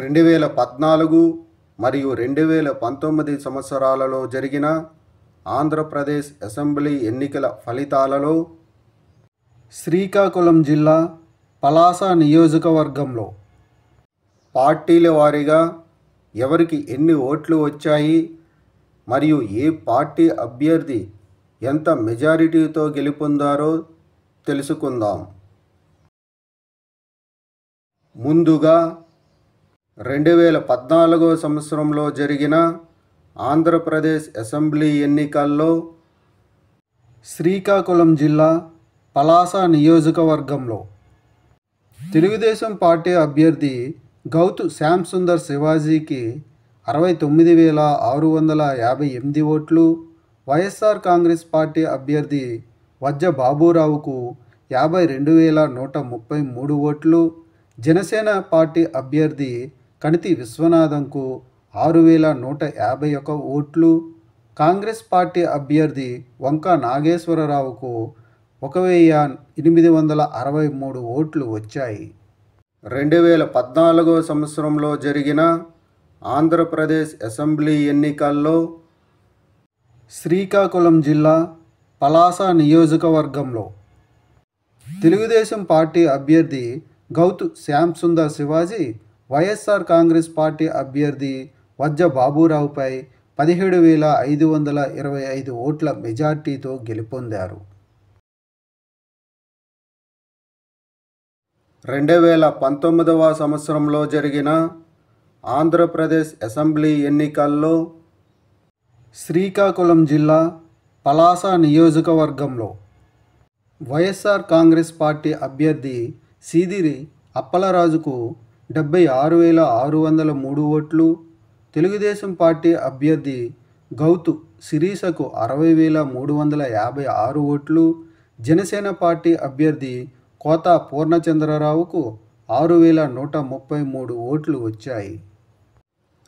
రెండు వేల పద్నాలుగు మరియు రెండు వేల పంతొమ్మిది సంవత్సరాలలో జరిగిన ఆంధ్రప్రదేశ్ అసెంబ్లీ ఎన్నికల ఫలితాలలో శ్రీకాకుళం జిల్లా పలాస నియోజకవర్గంలో పార్టీల వారీగా ఎవరికి ఎన్ని ఓట్లు వచ్చాయి మరియు ఏ పార్టీ అభ్యర్థి ఎంత మెజారిటీతో గెలుపొందారో తెలుసుకుందాం ముందుగా రెండు వేల పద్నాలుగో సంవత్సరంలో జరిగిన ఆంధ్రప్రదేశ్ అసెంబ్లీ ఎన్నికల్లో శ్రీకాకుళం జిల్లా పలాస నియోజకవర్గంలో తెలుగుదేశం పార్టీ అభ్యర్థి గౌతు శ్యామ్ సుందర్ శివాజీకి అరవై తొమ్మిది వేల ఆరు వందల యాభై ఎనిమిది ఓట్లు వైఎస్ఆర్ కాంగ్రెస్ పార్టీ అభ్యర్థి వజ్జ బాబురావుకు యాభై రెండు వేల నూట ముప్పై మూడు ఓట్లు జనసేన పార్టీ అభ్యర్థి కణితి విశ్వనాథంకు ఆరు వేల నూట యాభై ఒక ఓట్లు కాంగ్రెస్ పార్టీ అభ్యర్థి వంక నాగేశ్వరరావుకు ఒక వెయ్యి ఎనిమిది వందల అరవై మూడు ఓట్లు వచ్చాయి రెండు వేల పద్నాలుగో సంవత్సరంలో జరిగిన ఆంధ్రప్రదేశ్ అసెంబ్లీ ఎన్నికల్లో శ్రీకాకుళం జిల్లా పలాస నియోజకవర్గంలో తెలుగుదేశం పార్టీ అభ్యర్థి గౌతు శ్యాంసుందర్ శివాజీ వైఎస్ఆర్ కాంగ్రెస్ పార్టీ అభ్యర్థి వజ్జ బాబురావుపై పదిహేడు వేల ఐదు వందల ఇరవై ఐదు ఓట్ల మెజార్టీతో గెలుపొందారు రెండు వేల పంతొమ్మిదవ సంవత్సరంలో జరిగిన ఆంధ్రప్రదేశ్ అసెంబ్లీ ఎన్నికల్లో శ్రీకాకుళం జిల్లా పలాస నియోజకవర్గంలో వైఎస్ఆర్ కాంగ్రెస్ పార్టీ అభ్యర్థి సీదిరి అప్పలరాజుకు డెబ్బై ఆరు వేల ఆరు వందల మూడు ఓట్లు తెలుగుదేశం పార్టీ అభ్యర్థి గౌతు సిరీసకు అరవై వేల మూడు వందల యాభై ఆరు ఓట్లు జనసేన పార్టీ అభ్యర్థి కోత పూర్ణచంద్రరావుకు ఆరు వేల నూట ముప్పై మూడు ఓట్లు వచ్చాయి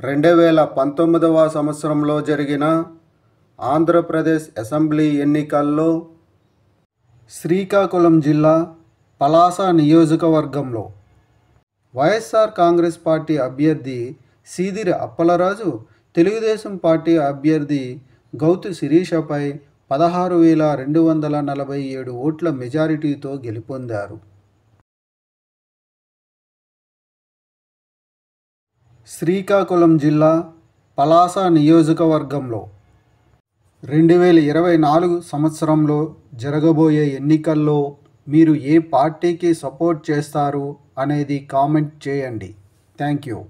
రెండు వేల పంతొమ్మిదవ సంవత్సరంలో జరిగిన ఆంధ్రప్రదేశ్ అసెంబ్లీ ఎన్నికల్లో శ్రీకాకుళం జిల్లా పలాస నియోజకవర్గంలో వైఎస్ఆర్ కాంగ్రెస్ పార్టీ అభ్యర్థి సీదిరి అప్పలరాజు తెలుగుదేశం పార్టీ అభ్యర్థి గౌతు శిరీషపై పదహారు వేల రెండు వందల నలభై ఏడు ఓట్ల మెజారిటీతో గెలుపొందారు శ్రీకాకుళం జిల్లా పలాస నియోజకవర్గంలో రెండు వేల ఇరవై నాలుగు సంవత్సరంలో జరగబోయే ఎన్నికల్లో మీరు ఏ పార్టీకి సపోర్ట్ చేస్తారు అనేది కామెంట్ చేయండి థ్యాంక్ యూ